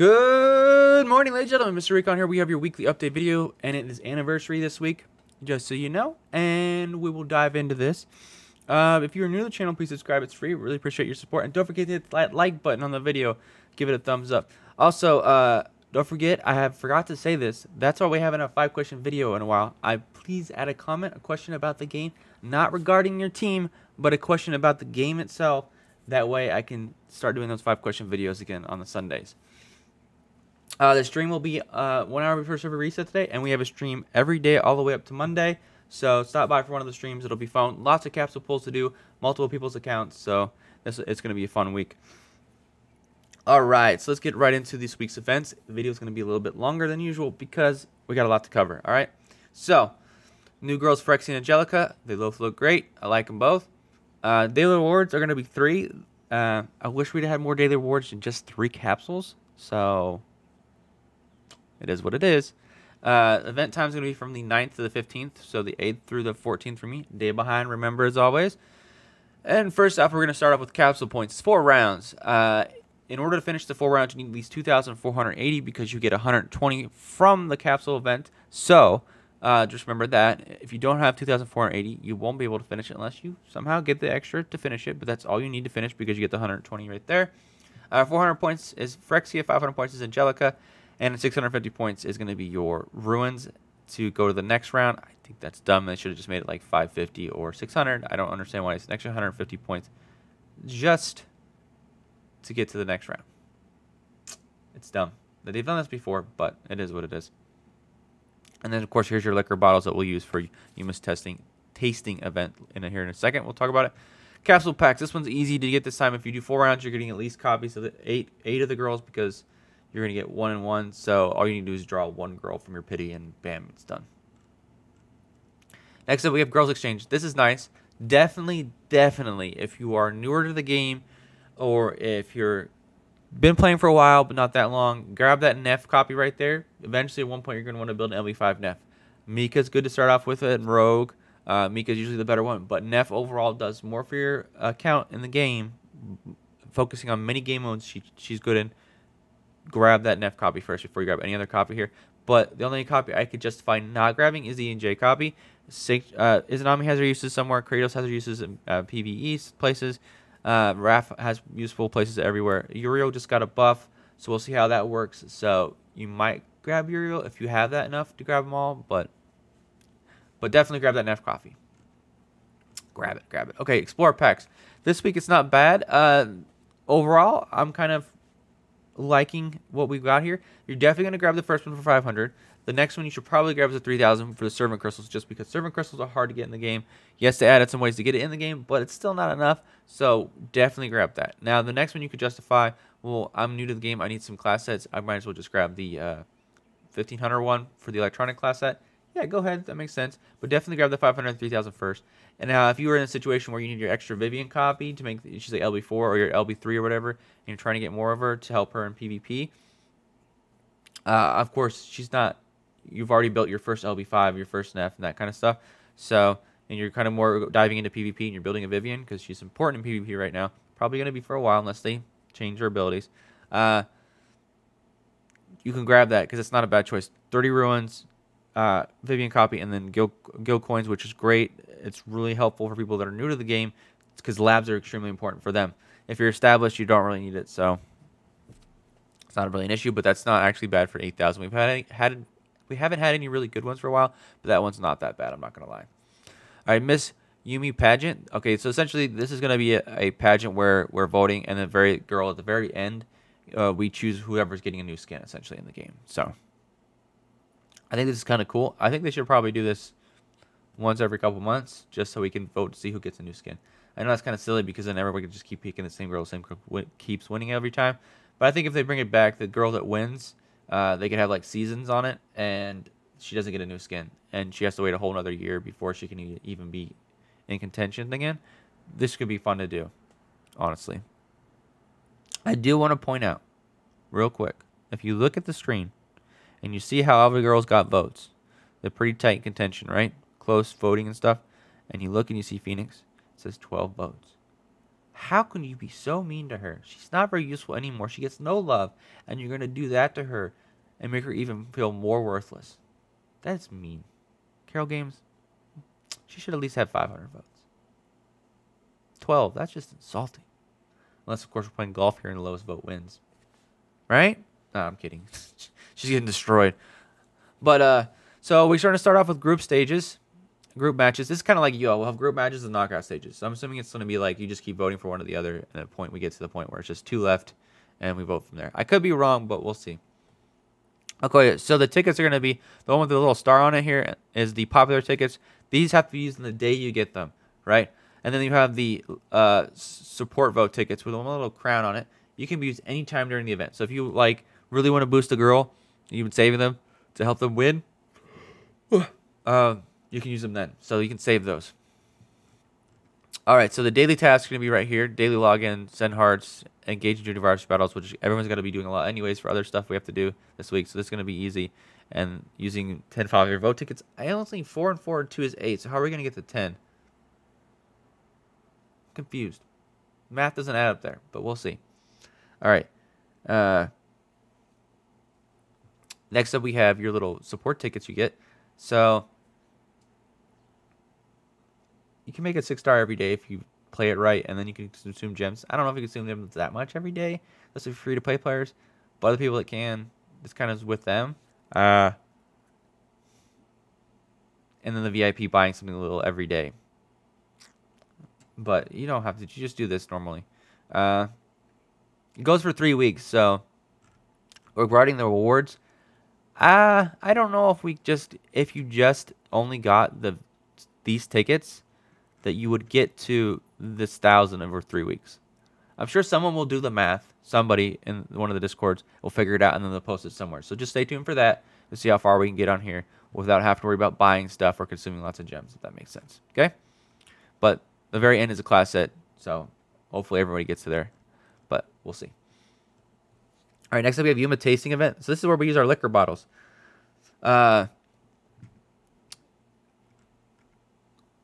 Good morning, ladies and gentlemen. Mr. Recon here. We have your weekly update video, and it is anniversary this week, just so you know, and we will dive into this. Uh, if you're new to the channel, please subscribe. It's free. We really appreciate your support. And don't forget to hit that like button on the video. Give it a thumbs up. Also, uh, don't forget, I have forgot to say this. That's why we haven't had a five-question video in a while. I Please add a comment, a question about the game, not regarding your team, but a question about the game itself. That way I can start doing those five-question videos again on the Sundays. Uh, the stream will be uh, one hour before server reset today, and we have a stream every day all the way up to Monday. So stop by for one of the streams. It'll be fun. Lots of capsule pulls to do, multiple people's accounts. So this, it's going to be a fun week. All right, so let's get right into this week's events. The video is going to be a little bit longer than usual because we got a lot to cover. All right, so new girls Frexy and Angelica, they both look great. I like them both. Uh, daily rewards are going to be three. Uh, I wish we'd had more daily rewards than just three capsules. So it is what it is. Uh, event time is going to be from the 9th to the 15th, so the 8th through the 14th for me. Day behind, remember as always. And first off, we're going to start off with capsule points. It's four rounds. Uh, in order to finish the four rounds, you need at least 2,480 because you get 120 from the capsule event. So uh, just remember that if you don't have 2,480, you won't be able to finish it unless you somehow get the extra to finish it. But that's all you need to finish because you get the 120 right there. Uh, 400 points is Phyrexia, 500 points is Angelica. And 650 points is going to be your ruins to go to the next round. I think that's dumb. They should have just made it like 550 or 600. I don't understand why it's an extra 150 points just to get to the next round. It's dumb they've done this before, but it is what it is. And then, of course, here's your liquor bottles that we'll use for you must testing tasting event in a, here in a second. We'll talk about it. Capsule packs. This one's easy to get this time. If you do four rounds, you're getting at least copies of the eight eight of the girls because you're going to get one and one, so all you need to do is draw one girl from your pity, and bam, it's done. Next up, we have Girls Exchange. This is nice. Definitely, definitely, if you are newer to the game, or if you're been playing for a while but not that long, grab that Nef copy right there. Eventually, at one point, you're going to want to build an LB5 Nef. Mika's good to start off with it, and Rogue. Uh, Mika's usually the better one, but Nef overall does more for your account in the game, focusing on many game modes she, she's good in grab that NEF copy first before you grab any other copy here. But the only copy I could justify not grabbing is the ENJ copy. Uh, Izanami has their uses somewhere. Kratos has their uses in uh, PvE places. Uh, Raph has useful places everywhere. Uriel just got a buff, so we'll see how that works. So you might grab Uriel if you have that enough to grab them all, but but definitely grab that Nef coffee. Grab it, grab it. Okay, explore packs. This week it's not bad. Uh, overall, I'm kind of liking what we've got here, you're definitely going to grab the first one for 500. The next one you should probably grab is a 3000 for the Servant Crystals just because Servant Crystals are hard to get in the game. Yes, they added some ways to get it in the game, but it's still not enough, so definitely grab that. Now, the next one you could justify, well, I'm new to the game, I need some class sets, I might as well just grab the uh, 1500 one for the electronic class set. Yeah, go ahead, that makes sense, but definitely grab the 500 and 3000 first. And now, if you were in a situation where you need your extra Vivian copy to make, she's like LB4 or your LB3 or whatever, and you're trying to get more of her to help her in PvP, uh, of course, she's not, you've already built your first LB5, your first Nef, and that kind of stuff. So, and you're kind of more diving into PvP and you're building a Vivian because she's important in PvP right now. Probably going to be for a while unless they change her abilities. Uh, you can grab that because it's not a bad choice. 30 ruins, uh, Vivian Copy and then Guild, Guild Coins, which is great. It's really helpful for people that are new to the game because labs are extremely important for them. If you're established, you don't really need it, so it's not really an issue. But that's not actually bad for 8,000. We've had had we haven't had any really good ones for a while, but that one's not that bad. I'm not gonna lie. All right, Miss Yumi pageant. Okay, so essentially this is gonna be a, a pageant where we're voting, and the very girl at the very end, uh, we choose whoever's getting a new skin essentially in the game. So. I think this is kind of cool. I think they should probably do this once every couple months just so we can vote to see who gets a new skin. I know that's kind of silly because then everyone can just keep picking the same girl, same girl keeps winning every time. But I think if they bring it back, the girl that wins, uh, they could have like seasons on it, and she doesn't get a new skin, and she has to wait a whole another year before she can even be in contention again. This could be fun to do, honestly. I do want to point out, real quick, if you look at the screen, and you see how Alva Girls got votes. They're pretty tight contention, right? Close voting and stuff. And you look and you see Phoenix. It says 12 votes. How can you be so mean to her? She's not very useful anymore. She gets no love. And you're going to do that to her and make her even feel more worthless. That's mean. Carol Games, she should at least have 500 votes. 12, that's just insulting. Unless, of course, we're playing golf here and the lowest vote wins. Right? No, I'm kidding. she's getting destroyed. But uh, so we're starting to start off with group stages, group matches. This is kind of like yo, we'll have group matches and knockout stages. So I'm assuming it's going to be like you just keep voting for one or the other, and at point we get to the point where it's just two left, and we vote from there. I could be wrong, but we'll see. Okay, so the tickets are going to be the one with the little star on it here is the popular tickets. These have to be used on the day you get them, right? And then you have the uh, support vote tickets with a little crown on it. You can be used anytime during the event. So if you like really want to boost a girl, even saving them to help them win, uh, you can use them then. So you can save those. All right, so the daily tasks are going to be right here. Daily login, send hearts, engage in junior virus battles, which everyone's going to be doing a lot anyways for other stuff we have to do this week. So this is going to be easy. And using 10 5 vote tickets, I only think 4 and 4 and 2 is 8. So how are we going to get to 10? Confused. Math doesn't add up there, but we'll see. All right. Uh, Next up, we have your little support tickets you get. So you can make a six star every day if you play it right, and then you can consume gems. I don't know if you consume them that much every day. That's you're free to play players, but other people that can, it's kind of with them. Uh, and then the VIP buying something a little every day. But you don't have to. You just do this normally. Uh, it goes for three weeks. So regarding the rewards, uh, I don't know if we just if you just only got the these tickets that you would get to this thousand over three weeks. I'm sure someone will do the math. Somebody in one of the discords will figure it out and then they'll post it somewhere. So just stay tuned for that to see how far we can get on here without having to worry about buying stuff or consuming lots of gems, if that makes sense. Okay? But the very end is a class set, so hopefully everybody gets to there. But we'll see. All right, next up we have Yuma tasting event. So this is where we use our liquor bottles. Uh,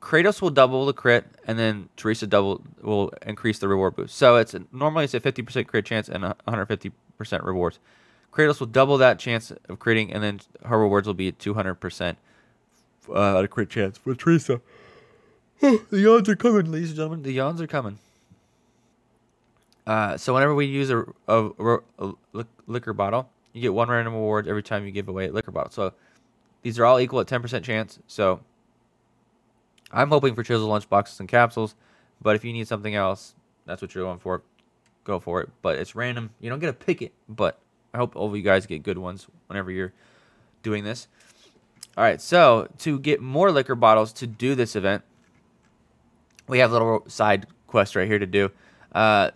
Kratos will double the crit, and then Teresa double will increase the reward boost. So it's normally it's a 50% crit chance and 150% rewards. Kratos will double that chance of critting, and then her rewards will be 200% uh, crit chance for Teresa. the yawns are coming, ladies and gentlemen. The yawns are coming. Uh, so whenever we use a, a, a, liquor bottle, you get one random award every time you give away a liquor bottle. So these are all equal at 10% chance. So I'm hoping for chisel lunch boxes and capsules, but if you need something else, that's what you're going for. Go for it. But it's random. You don't get to pick it, but I hope all of you guys get good ones whenever you're doing this. All right, so to get more liquor bottles to do this event, we have a little side quest right here to do. Uh,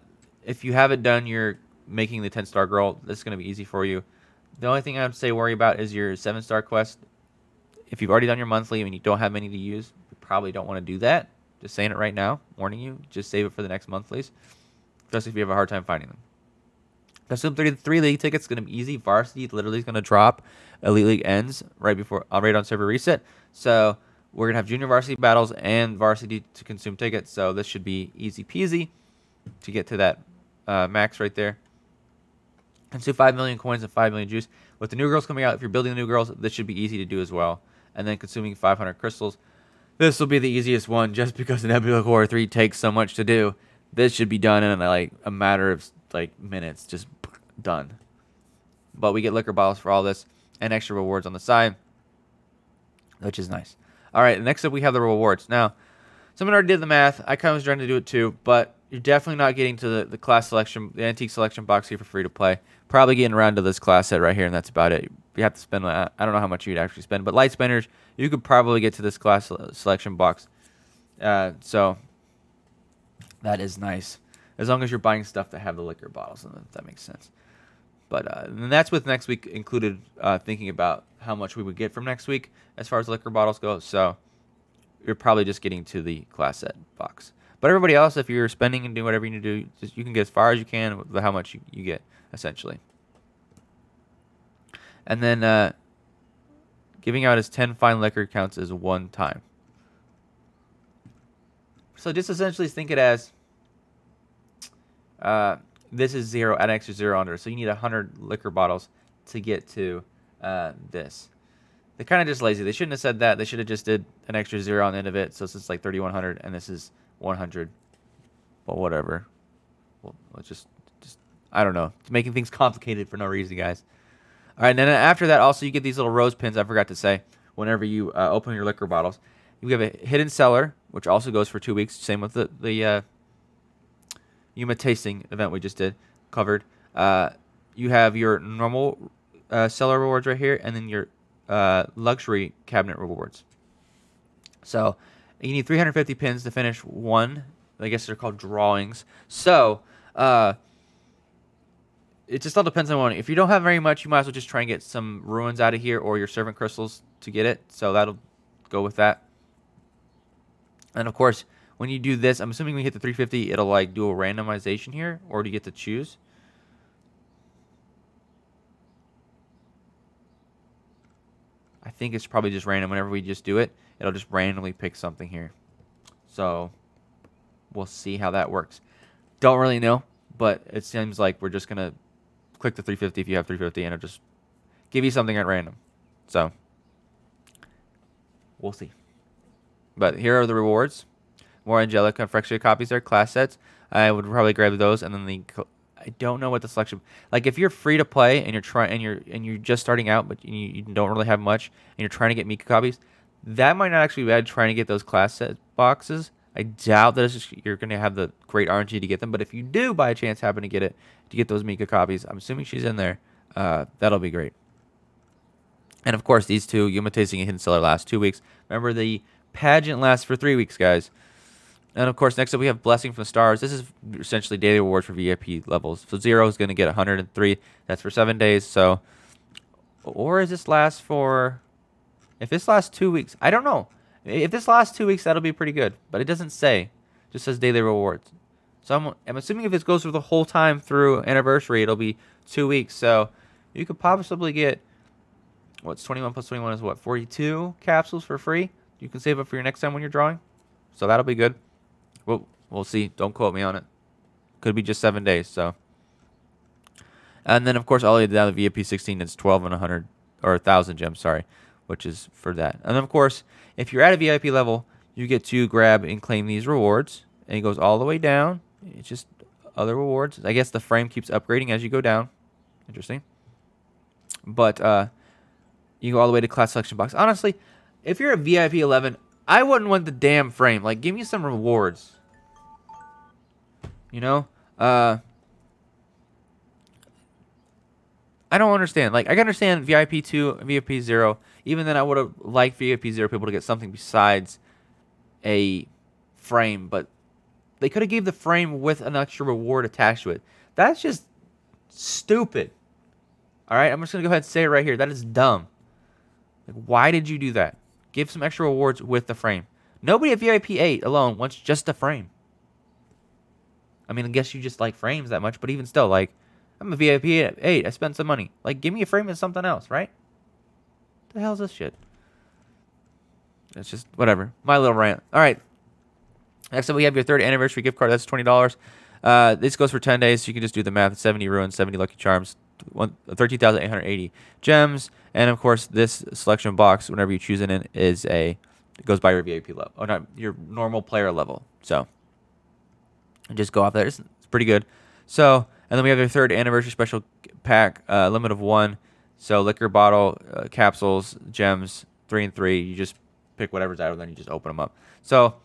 if you haven't done your making the 10 star girl, this is going to be easy for you. The only thing I would say worry about is your 7 star quest. If you've already done your monthly and you don't have many to use, you probably don't want to do that. Just saying it right now, warning you. Just save it for the next monthlies, especially if you have a hard time finding them. Custom 33 league tickets going to be easy. Varsity literally is going to drop. Elite League ends right before uh, right on server reset. So we're going to have junior varsity battles and varsity to consume tickets. So this should be easy peasy to get to that uh, max right there. And so 5 million coins and 5 million juice. With the new girls coming out, if you're building the new girls, this should be easy to do as well. And then consuming 500 crystals. This will be the easiest one just because the Nebula Core 3 takes so much to do. This should be done in like a matter of like minutes. Just done. But we get liquor bottles for all this and extra rewards on the side, which is nice. All right, next up we have the rewards. Now, someone already did the math. I kind of was trying to do it too, but you're definitely not getting to the, the class selection, the antique selection box here for free to play. Probably getting around to this class set right here, and that's about it. You have to spend, I don't know how much you'd actually spend, but light spinners, you could probably get to this class selection box. Uh, so that is nice. As long as you're buying stuff that have the liquor bottles and that makes sense. But uh, and that's with next week included uh, thinking about how much we would get from next week as far as liquor bottles go. So you're probably just getting to the class set box. But everybody else, if you're spending and doing whatever you need to do, just you can get as far as you can with how much you, you get, essentially. And then uh, giving out as 10 fine liquor counts as one time. So just essentially think it as uh, this is zero at extra zero under. So you need 100 liquor bottles to get to uh, this. They're kind of just lazy. They shouldn't have said that. They should have just did an extra zero on the end of it. So it's like 3,100, and this is 100. But whatever. Well, let's just, just I don't know. It's making things complicated for no reason, guys. All right, and then after that, also you get these little rose pins. I forgot to say. Whenever you uh, open your liquor bottles, you have a hidden cellar, which also goes for two weeks. Same with the the uh, Yuma tasting event we just did, covered. Uh, you have your normal uh, rewards right here, and then your uh, luxury cabinet rewards. So you need 350 pins to finish one. I guess they're called drawings. So, uh, it just all depends on one. If you don't have very much, you might as well just try and get some ruins out of here or your servant crystals to get it. So that'll go with that. And of course, when you do this, I'm assuming we hit the 350, it'll like do a randomization here, or do you get to choose? I think it's probably just random whenever we just do it it'll just randomly pick something here. So we'll see how that works. Don't really know, but it seems like we're just going to click the 350 if you have 350 and it'll just give you something at random. So we'll see. But here are the rewards. More Angelica and Frexia copies there, class sets. I would probably grab those and then the I don't know what the selection like if you're free to play and you're trying and you're and you're just starting out but you, you don't really have much and you're trying to get Mika copies, that might not actually be bad trying to get those class set boxes. I doubt that just, you're going to have the great RNG to get them, but if you do by a chance happen to get it, to get those Mika copies, I'm assuming she's in there, uh, that'll be great. And of course, these two, Yuma Tasting and Hidden Cellar, last two weeks. Remember, the pageant lasts for three weeks, guys. And of course, next up we have Blessing from the Stars. This is essentially daily rewards for VIP levels. So zero is going to get 103. That's for seven days. So, or is this last for? If this lasts two weeks, I don't know. If this lasts two weeks, that'll be pretty good. But it doesn't say. It just says daily rewards. So I'm, I'm assuming if this goes for the whole time through anniversary, it'll be two weeks. So you could possibly get what's 21 plus 21 is what 42 capsules for free. You can save up for your next time when you're drawing. So that'll be good. We'll we'll see. Don't quote me on it. Could be just seven days. So. And then of course all the way down to VIP 16 it's 12 and 100 or 1,000 gems. Sorry which is for that. And of course, if you're at a VIP level, you get to grab and claim these rewards. And it goes all the way down. It's just other rewards. I guess the frame keeps upgrading as you go down. Interesting. But uh, you go all the way to class selection box. Honestly, if you're a VIP 11, I wouldn't want the damn frame. Like, give me some rewards. You know? Uh, I don't understand. Like, I can understand VIP 2, VIP 0 even then, I would have liked VIP Zero people to get something besides a frame, but they could have gave the frame with an extra reward attached to it. That's just stupid. All right, I'm just gonna go ahead and say it right here. That is dumb. Like, why did you do that? Give some extra rewards with the frame. Nobody at VIP 8 alone wants just a frame. I mean, I guess you just like frames that much, but even still, like, I'm a VIP 8. I spent some money. Like, give me a frame and something else, right? The hell's this shit? It's just whatever. My little rant. All right. Next up, we have your third anniversary gift card. That's twenty dollars. Uh, this goes for ten days. So you can just do the math: seventy ruins, seventy lucky charms, thirteen thousand eight hundred eighty gems, and of course, this selection box, whenever you choose in it, is a it goes by your VIP level, or oh, not your normal player level. So just go off that. It's, it's pretty good. So, and then we have your third anniversary special pack, uh, limit of one. So liquor bottle uh, capsules, gems, three and three. You just pick whatever's out of them, you just open them up. So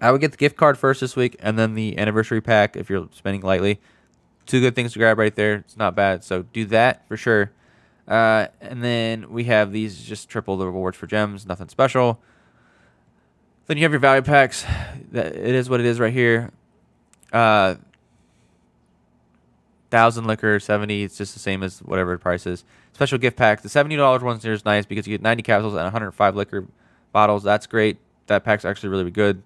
I would get the gift card first this week, and then the anniversary pack if you're spending lightly. Two good things to grab right there. It's not bad. So do that for sure. Uh, and then we have these just triple the rewards for gems. Nothing special. Then you have your value packs. It is what it is right here. Uh, thousand liquor, seventy. It's just the same as whatever the price is. Special gift pack. The seventy dollars one here is nice because you get ninety capsules and one hundred five liquor bottles. That's great. That pack's actually really good.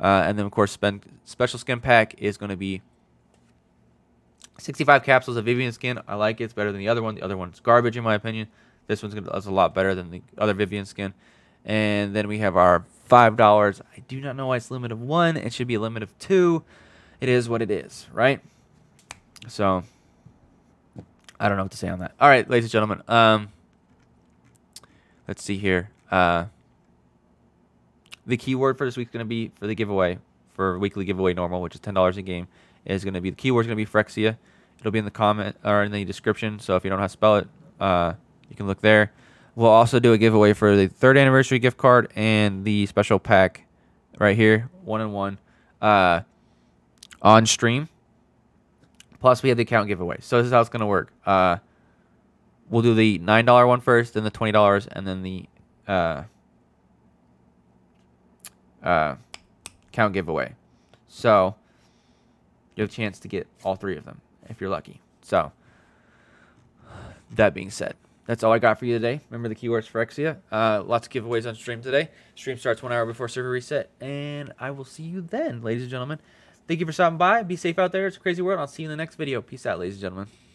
Uh, and then of course, spend, special skin pack is going to be sixty five capsules of Vivian skin. I like it. It's better than the other one. The other one's garbage in my opinion. This one's gonna, a lot better than the other Vivian skin. And then we have our five dollars. I do not know why it's limit of one. It should be a limit of two. It is what it is, right? So I don't know what to say on that. All right, ladies and gentlemen. Um, let's see here. Uh, the keyword for this week's going to be for the giveaway for weekly giveaway normal, which is ten dollars a game, is going to be the keyword's going to be Frexia. It'll be in the comment or in the description. So if you don't know how to spell it, uh, you can look there. We'll also do a giveaway for the third anniversary gift card and the special pack right here, one on one, uh, on stream. Plus, we have the account giveaway. So this is how it's going to work. Uh, we'll do the $9 one first, then the $20, and then the uh, uh, account giveaway. So you have a chance to get all three of them if you're lucky. So that being said, that's all I got for you today. Remember the keywords for Exia. Uh, lots of giveaways on stream today. Stream starts one hour before server reset, and I will see you then, ladies and gentlemen. Thank you for stopping by. Be safe out there. It's a crazy world. I'll see you in the next video. Peace out, ladies and gentlemen.